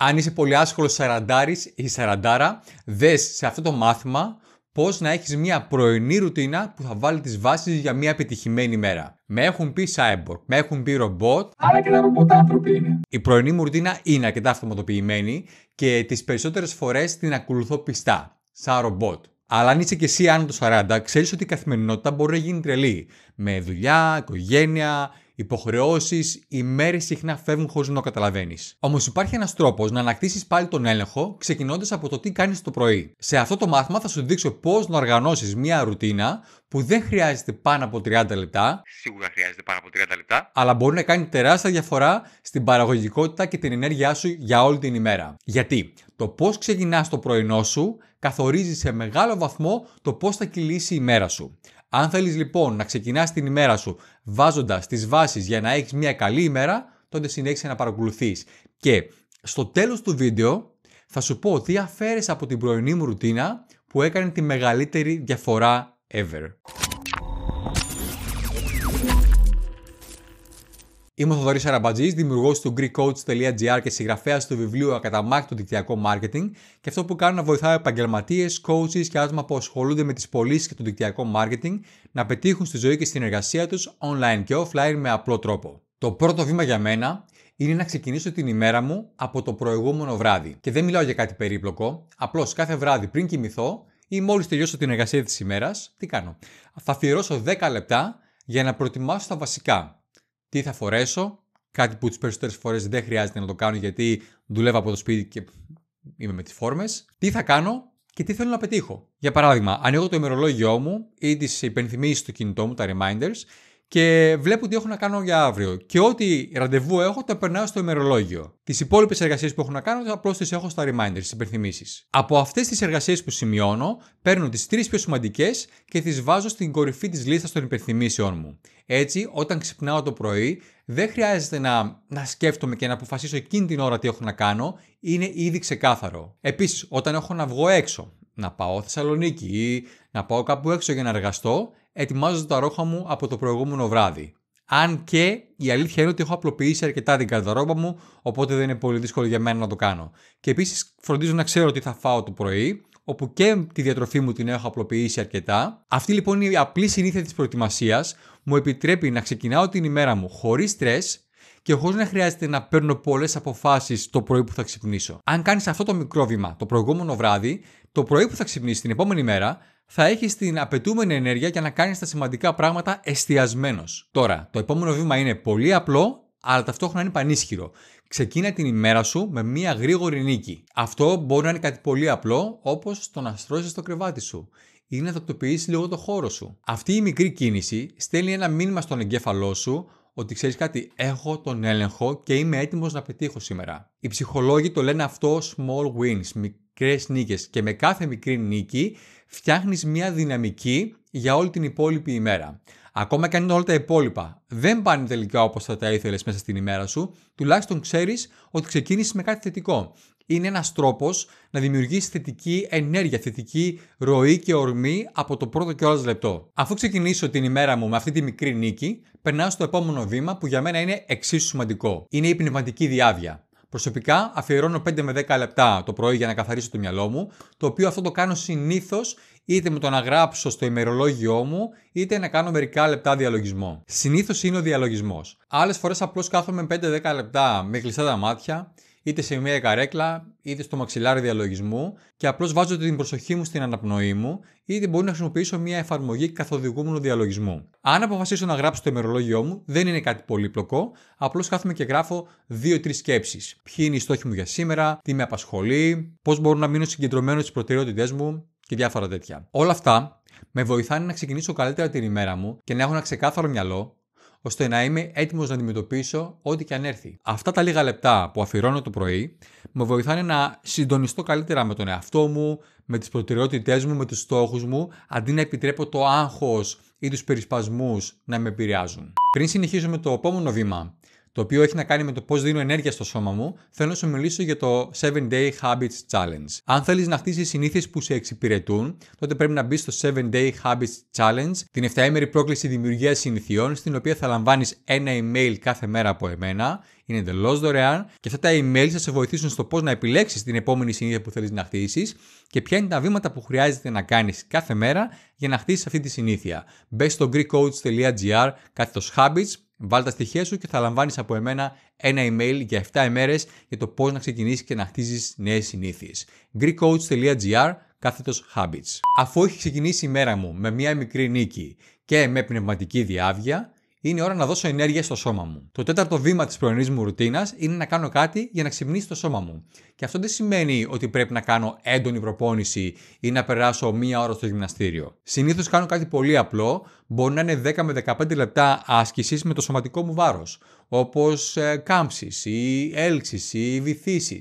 Αν είσαι πολύ άσχολος σαραντάρης ή σαραντάρα, δες σε αυτό το μάθημα πώς να έχεις μια πρωινή ρουτίνα που θα βάλει τις βάσεις για μια επιτυχημένη μέρα. Με έχουν πει cyborg, με έχουν πει ρομπότ. Άρα και τα ρομπότ άνθρωποι είναι. Η πρωινή μου ρουτίνα είναι αρκετά αυτοματοποιημένη και τις περισσότερες φορές την ακολουθώ πιστά, σαν ρομπότ. Αλλά αν είσαι και εσύ άνω των 40, ξέρεις ότι η καθημερινότητα μπορεί να γίνει τρελή. Με δουλειά, οικογένεια, υποχρεώσεις, οι μέρες συχνά φεύγουν χωρίς να το καταλαβαίνεις. Όμως υπάρχει ένας τρόπος να ανακτήσεις πάλι τον έλεγχο ξεκινώντας από το τι κάνεις το πρωί. Σε αυτό το μάθημα θα σου δείξω πώς να οργανώσεις μια ρουτίνα που δεν χρειάζεται πάνω από 30 λεπτά. Σίγουρα χρειάζεται πάνω από 30 λεπτά. Αλλά μπορεί να κάνει τεράστια διαφορά στην παραγωγικότητα και την ενέργειά σου για όλη την ημέρα. Γιατί το πώς ξεκινάς το πρωινό σου καθορίζει σε μεγάλο βαθμό το πώς θα κυλήσει η μέρα σου. Αν θέλεις λοιπόν να ξεκινάς την ημέρα σου βάζοντας τις βάσεις για να έχεις μια καλή ημέρα, τότε συνέχισε να παρακολουθείς. Και στο τέλος του βίντεο θα σου πω τι αφαίρεσαι από την πρωινή μου ρουτίνα που έκανε τη μεγαλύτερη διαφορά ever. Είμαι ο Θοδωρής Αραμπατζής, δημιουργός του GreekCoach.gr και συγγραφέας του βιβλίου Ακαταμάχητο Δικτυακό Μάρκετινγκ Και αυτό που κάνω να βοηθάω επαγγελματίες, coaches και άτομα που ασχολούνται με τις πωλήσεις και το δικτυακό μάρκετινγκ να πετύχουν στη ζωή και στην εργασία τους online και offline με απλό τρόπο. Το πρώτο βήμα για μένα είναι να ξεκινήσω την ημέρα μου από το προηγούμενο βράδυ. Και δεν μιλάω για κάτι περίπλοκο. Απλώς κάθε βράδυ πριν κοιμηθώ ή μόλις τελειώσω την εργασία της ημέρας, τι κάνω. Θα αφιερώσω 10 λεπτά για να προετοιμάσω τα βασικά τι θα φορέσω, κάτι που τις περισσότερες φορές δεν χρειάζεται να το κάνω γιατί δουλεύω από το σπίτι και είμαι με τις φόρμες, τι θα κάνω και τι θέλω να πετύχω. Για παράδειγμα, ανοίγω το ημερολόγιο μου ή τις υπενθυμίσεις του κινητό μου, τα reminders και βλέπω τι έχω να κάνω για αύριο. Και ό,τι ραντεβού έχω, τα περνάω στο ημερολόγιο. Τις υπόλοιπες εργασίες που έχω να κάνω, απλώς τις έχω στα reminders, στι υπενθυμίσεις. Από αυτές τις εργασίες που σημειώνω, παίρνω τις τρεις πιο σημαντικές και τις βάζω στην κορυφή της λίστας των υπενθυμίσεων μου. Έτσι, όταν ξυπνάω το πρωί, δεν χρειάζεται να, να σκέφτομαι και να αποφασίσω εκείνη την ώρα τι έχω να κάνω, είναι ήδη ξεκάθαρο. Επίσης, όταν έχω να βγω έξω, να πάω Θεσσαλονίκη ή να πάω κάπου έξω για να εργαστώ, ετοιμάζοντας τα ρόχα μου από το προηγούμενο βράδυ. Αν και η αλήθεια είναι ότι έχω απλοποιήσει αρκετά την καρδαρόμπα μου, οπότε δεν είναι πολύ δύσκολο για μένα να το κάνω. Και επίσης φροντίζω να ξέρω τι θα φάω το πρωί, όπου και τη διατροφή μου την έχω απλοποιήσει αρκετά. Αυτή λοιπόν η απλή συνήθεια της προετοιμασίας μου επιτρέπει να ξεκινάω την ημέρα μου χωρίς στρες και χωρίς να χρειάζεται να παίρνω πολλές αποφάσεις το πρωί που θα ξυπνήσω. Αν κάνεις αυτό το μικρό βήμα το προηγούμενο βράδυ, το πρωί που θα ξυπνήσεις την επόμενη μέρα, θα έχεις την απαιτούμενη ενέργεια για να κάνεις τα σημαντικά πράγματα εστιασμένος. Τώρα, το επόμενο βήμα είναι πολύ απλό, αλλά ταυτόχρονα είναι πανίσχυρο. Ξεκίνα την ημέρα σου με μια γρήγορη νίκη. Αυτό μπορεί να είναι κάτι πολύ απλό, όπως το να στρώσεις το κρεβάτι σου ή να τακτοποιήσεις λίγο το χώρο σου. Αυτή η μικρή κίνηση στέλνει ένα μήνυμα στον εγκέφαλό σου ότι ξέρεις κάτι, έχω τον έλεγχο και είμαι έτοιμος να πετύχω σήμερα. Οι ψυχολόγοι το λένε αυτό small wins, μικρές νίκες. Και με κάθε μικρή νίκη φτιάχνεις μια δυναμική για όλη την υπόλοιπη ημέρα. Ακόμα και αν όλα τα υπόλοιπα δεν πάνε τελικά όπως θα τα ήθελες μέσα στην ημέρα σου, τουλάχιστον ξέρεις ότι ξεκίνησες με κάτι θετικό. Είναι ένας τρόπος να δημιουργήσει θετική ενέργεια, θετική ροή και ορμή από το πρώτο και όλο λεπτό. Αφού ξεκινήσω την ημέρα μου με αυτή τη μικρή νίκη, περνάω στο επόμενο βήμα που για μένα είναι εξίσου σημαντικό. Είναι η πνευματική διάβια. Προσωπικά αφιερώνω 5 με 10 λεπτά το πρωί για να καθαρίσω το μυαλό μου, το οποίο αυτό το κάνω συνήθως είτε με το να γράψω στο ημερολόγιο μου, είτε να κάνω μερικά λεπτά διαλογισμό. Συνήθως είναι ο διαλογισμός. Άλλες φορές απλώς κάθομαι 5-10 λεπτά με κλειστά τα μάτια είτε σε μια καρέκλα, είτε στο μαξιλάρι διαλογισμού και απλώς βάζω την προσοχή μου στην αναπνοή μου, είτε μπορώ να χρησιμοποιήσω μια εφαρμογή καθοδηγούμενου διαλογισμού. Αν αποφασίσω να γράψω το ημερολόγιο μου, δεν είναι κάτι πολύπλοκο, απλώς κάθομαι και γραφω δυο 2-3 σκέψεις. Ποιοι είναι οι στόχοι μου για σήμερα, τι με απασχολεί, πώς μπορώ να μείνω συγκεντρωμένος στις προτεραιότητές μου και διάφορα τέτοια. Όλα αυτά με βοηθάνε να ξεκινήσω καλύτερα την ημέρα μου και να έχω ένα ξεκάθαρο μυαλό ώστε να είμαι έτοιμος να αντιμετωπίσω ό,τι και αν έρθει. Αυτά τα λίγα λεπτά που αφιερώνω το πρωί με βοηθάνε να συντονιστώ καλύτερα με τον εαυτό μου, με τις προτεραιότητές μου, με τους στόχους μου, αντί να επιτρέπω το άγχος ή τους περισπασμούς να με επηρεάζουν. Πριν συνεχίσω με το επόμενο βήμα το οποίο έχει να κάνει με το πώς δίνω ενέργεια στο σώμα μου, θέλω να σου μιλήσω για το 7 Day Habits Challenge. Αν θέλεις να χτίσεις συνήθειες που σε εξυπηρετούν, τότε πρέπει να μπει στο 7 Day Habits Challenge, την 7ημερη πρόκληση δημιουργίας συνήθειών, στην οποία θα λαμβάνεις ένα email κάθε μέρα από εμένα είναι εντελώς δωρεάν και αυτά τα email θα σε βοηθήσουν στο πώς να επιλέξεις την επόμενη συνήθεια που θέλεις να χτίσεις και ποια είναι τα βήματα που χρειάζεται να κάνεις κάθε μέρα για να χτίσεις αυτή τη συνήθεια. Μπες στο GreekCoach.gr, κάθετος Habits, βάλ τα στοιχεία σου και θα λαμβάνεις από εμένα ένα email για 7 ημέρες για το πώς να ξεκινήσεις και να χτίζεις νέες συνήθειες. GreekCoach.gr, κάθετος Habits. Αφού έχει ξεκινήσει η μέρα μου με μία μικρή νίκη και με πνευματική διάβγεια, είναι η ώρα να δώσω ενέργεια στο σώμα μου. Το τέταρτο βήμα της πρωινής μου ρουτίνας είναι να κάνω κάτι για να ξυπνήσει το σώμα μου. Και αυτό δεν σημαίνει ότι πρέπει να κάνω έντονη προπόνηση ή να περάσω μία ώρα στο γυμναστήριο. Συνήθως κάνω κάτι πολύ απλό, μπορεί να είναι 10 με 15 λεπτά άσκησης με το σωματικό μου βάρος, όπως ε, κάμψεις ή έλξεις ή βυθίσεις.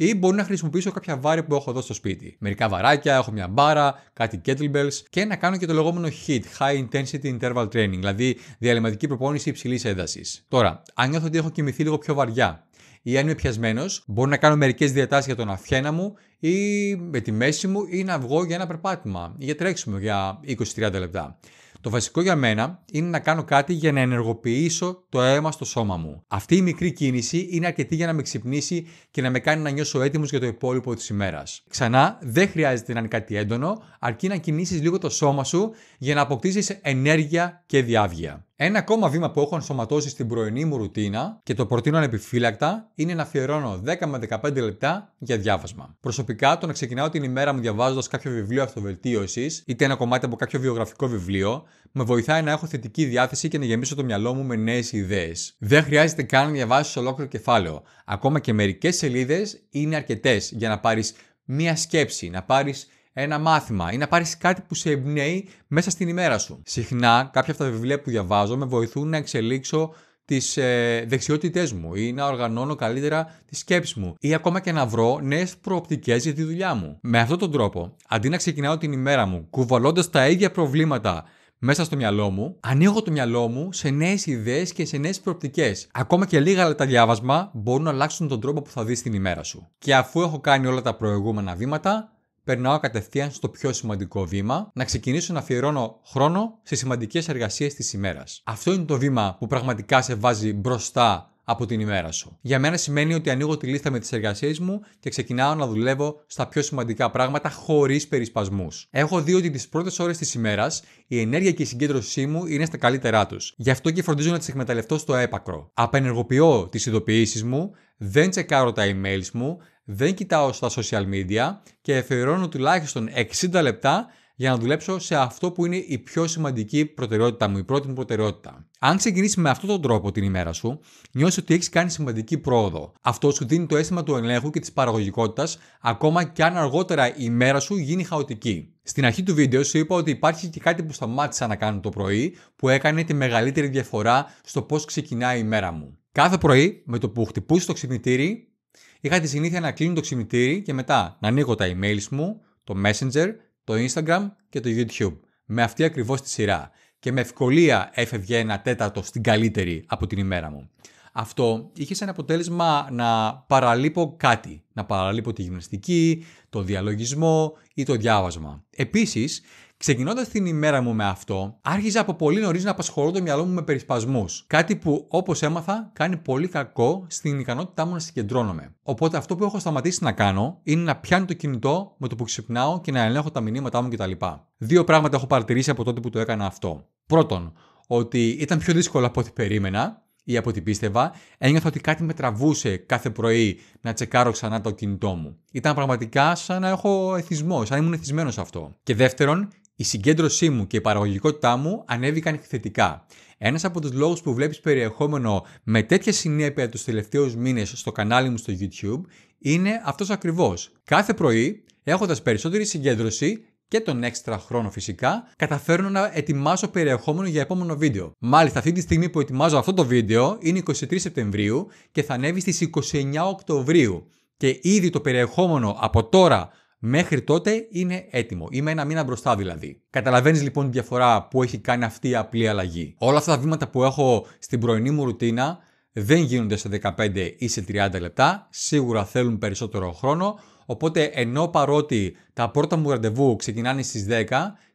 Ή μπορώ να χρησιμοποιήσω κάποια βάρη που έχω εδώ στο σπίτι. Μερικά βαράκια, έχω μια μπάρα, κάτι kettlebells και να κάνω και το λεγόμενο hit High Intensity Interval Training, δηλαδή διαλυματική προπόνηση υψηλής έντασης. Τώρα, αν νιώθω ότι έχω κοιμηθεί λίγο πιο βαριά ή αν είμαι πιασμένος, μπορώ να κάνω μερικές διατάσεις για τον αυχένα μου ή με τη μέση μου ή να βγω για ένα περπάτημα ή για τρέξιμο για 20-30 λεπτά. Το βασικό για μένα είναι να κάνω κάτι για να ενεργοποιήσω το αίμα στο σώμα μου. Αυτή η μικρή κίνηση είναι αρκετή για να με ξυπνήσει και να με κάνει να νιώσω έτοιμος για το υπόλοιπο της ημέρας. Ξανά, δεν χρειάζεται να είναι κάτι έντονο, αρκεί να κινήσεις λίγο το σώμα σου για να αποκτήσεις ενέργεια και διάβγεια. Ένα ακόμα βήμα που έχω ενσωματώσει στην πρωινή μου ρουτίνα και το προτείνω ανεπιφύλακτα είναι να αφιερώνω 10 με 15 λεπτά για διάβασμα. Προσωπικά, το να ξεκινάω την ημέρα μου διαβάζοντας κάποιο βιβλίο αυτοβελτίωσης, είτε ένα κομμάτι από κάποιο βιογραφικό βιβλίο, με βοηθάει να έχω θετική διάθεση και να γεμίσω το μυαλό μου με νέες ιδέες. Δεν χρειάζεται καν να διαβάσεις ολόκληρο κεφάλαιο. Ακόμα και μερικές σελίδες είναι αρκετές για να πάρεις μία σκέψη, να πάρεις ένα μάθημα ή να πάρεις κάτι που σε εμπνέει μέσα στην ημέρα σου. Συχνά κάποια από τα βιβλία που διαβάζω με βοηθούν να εξελίξω τις ε, δεξιότητές μου ή να οργανώνω καλύτερα τη σκέψη μου ή ακόμα και να βρω νέες προοπτικές για τη δουλειά μου. Με αυτόν τον τρόπο, αντί να ξεκινάω την ημέρα μου κουβαλώντας τα ίδια προβλήματα μέσα στο μυαλό μου, ανοίγω το μυαλό μου σε νέες ιδέες και σε νέες προοπτικές. Ακόμα και λίγα λεπτά διάβασμα μπορούν να αλλάξουν τον τρόπο που θα δεις την ημέρα σου. Και αφού έχω κάνει όλα τα προηγούμενα βήματα, περνάω κατευθείαν στο πιο σημαντικό βήμα, να ξεκινήσω να αφιερώνω χρόνο σε σημαντικές εργασίες της ημέρας. Αυτό είναι το βήμα που πραγματικά σε βάζει μπροστά από την ημέρα σου. Για μένα σημαίνει ότι ανοίγω τη λίστα με τις εργασίες μου και ξεκινάω να δουλεύω στα πιο σημαντικά πράγματα χωρίς περισπασμούς. Έχω δει ότι τις πρώτες ώρες της ημέρας η ενέργεια και η συγκέντρωσή μου είναι στα καλύτερά τους. Γι' αυτό και φροντίζω να τις εκμεταλλευτώ στο έπακρο. Απενεργοποιώ τις ειδοποιήσεις μου, δεν τσεκάρω τα emails μου, δεν κοιτάω στα social media και εφηρώνω τουλάχιστον 60 λεπτά για να δουλέψω σε αυτό που είναι η πιο σημαντική προτεραιότητά μου, η πρώτη μου προτεραιότητα. Αν ξεκινήσεις με αυτόν τον τρόπο την ημέρα σου, νιώθεις ότι έχεις κάνει σημαντική πρόοδο. Αυτό σου δίνει το αίσθημα του ελέγχου και της παραγωγικότητας, ακόμα και αν αργότερα η ημέρα σου γίνει χαοτική. Στην αρχή του βίντεο σου είπα ότι υπάρχει και κάτι που σταμάτησα να κάνω το πρωί, που έκανε τη μεγαλύτερη διαφορά στο πώς ξεκινάει η ημέρα μου. Κάθε πρωί, με το που χτυπούσε το ξυπνητήρι, Είχα τη συνήθεια να κλείνω το ξυμητήρι και μετά να ανοίγω τα emails μου, το Messenger, το Instagram και το YouTube. Με αυτή ακριβώς τη σειρά. Και με ευκολία έφευγε ένα τέταρτο στην καλύτερη από την ημέρα μου. Αυτό είχε σαν αποτέλεσμα να παραλείπω κάτι. Να παραλείπω τη γυμναστική, το διαλογισμό ή το διάβασμα. Επίσης, Ξεκινώντας την ημέρα μου με αυτό, άρχιζα από πολύ νωρίς να απασχολώ το μυαλό μου με περισπασμούς. Κάτι που, όπως έμαθα, κάνει πολύ κακό στην ικανότητά μου να συγκεντρώνομαι. Οπότε αυτό που έχω σταματήσει να κάνω είναι να πιάνω το κινητό με το που ξυπνάω και να ελέγχω τα μηνύματά μου κτλ. Δύο πράγματα έχω παρατηρήσει από τότε που το έκανα αυτό. Πρώτον, ότι ήταν πιο δύσκολο από ό,τι περίμενα ή από ό,τι πίστευα, ένιωθα ότι κάτι με τραβούσε κάθε πρωί να τσεκάρω ξανά το κινητό μου. Ήταν πραγματικά σαν να έχω εθισμό, σαν να ήμουν εθισμένος σε αυτό. Και δεύτερον, η συγκέντρωσή μου και η παραγωγικότητά μου ανέβηκαν θετικά. Ένας από τους λόγους που βλέπεις περιεχόμενο με τέτοια συνέπεια τους τελευταίους μήνες στο κανάλι μου στο YouTube είναι αυτός ακριβώς. Κάθε πρωί, έχοντας περισσότερη συγκέντρωση και τον έξτρα χρόνο φυσικά, καταφέρνω να ετοιμάσω περιεχόμενο για επόμενο βίντεο. Μάλιστα, αυτή τη στιγμή που ετοιμάζω αυτό το βίντεο είναι 23 Σεπτεμβρίου και θα ανέβει στις 29 Οκτωβρίου. Και ήδη το περιεχόμενο από τώρα Μέχρι τότε είναι έτοιμο. Είμαι ένα μήνα μπροστά δηλαδή. Καταλαβαίνεις λοιπόν τη διαφορά που έχει κάνει αυτή η απλή αλλαγή. Όλα αυτά τα βήματα που έχω στην πρωινή μου ρουτίνα δεν γίνονται σε 15 ή σε 30 λεπτά. Σίγουρα θέλουν περισσότερο χρόνο. Οπότε ενώ παρότι τα πρώτα μου ραντεβού ξεκινάνε στις 10,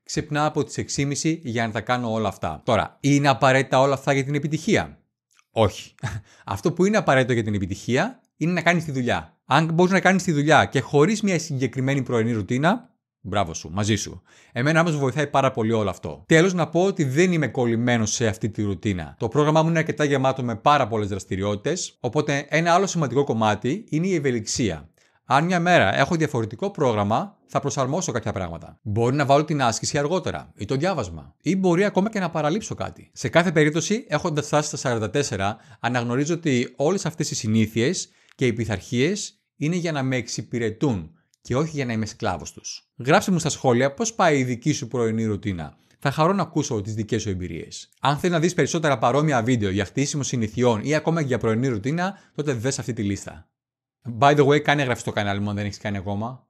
ξυπνάω από τις 6.30 για να τα κάνω όλα αυτά. Τώρα, είναι απαραίτητα όλα αυτά για την επιτυχία. Όχι. Αυτό που είναι απαραίτητο για την επιτυχία είναι να κάνεις τη δουλειά. Αν μπορείς να κάνεις τη δουλειά και χωρίς μια συγκεκριμένη πρωινή ρουτίνα, Μπράβο σου, μαζί σου. Εμένα όμως βοηθάει πάρα πολύ όλο αυτό. Τέλος, να πω ότι δεν είμαι κολλημένος σε αυτή τη ρουτίνα. Το πρόγραμμά μου είναι αρκετά γεμάτο με πάρα πολλές δραστηριότητες, οπότε ένα άλλο σημαντικό κομμάτι είναι η ευελιξία. Αν μια μέρα έχω διαφορετικό πρόγραμμα, θα προσαρμόσω κάποια πράγματα. Μπορεί να βάλω την άσκηση αργότερα ή το διάβασμα, ή μπορεί ακόμα και να παραλείψω κάτι. Σε κάθε περίπτωση, έχοντας φτάσει στα 44, αναγνωρίζω ότι όλες αυτές οι συνήθειες και οι πειθαρχίες είναι για να με εξυπηρετούν και όχι για να είμαι σκλάβος τους. Γράψτε μου στα σχόλια πώς πάει η δική σου πρωινή ρουτίνα. Θα χαρώ να ακούσω τις δικές σου εμπειρίες. Αν θέλεις να δεις περισσότερα παρόμοια βίντεο για χτίσιμο συνηθιών ή ακόμα και για πρωινή ρουτίνα, τότε δες αυτή τη λίστα. By the way, κάνε εγγραφή στο κανάλι μου αν δεν έχεις κάνει ακόμα.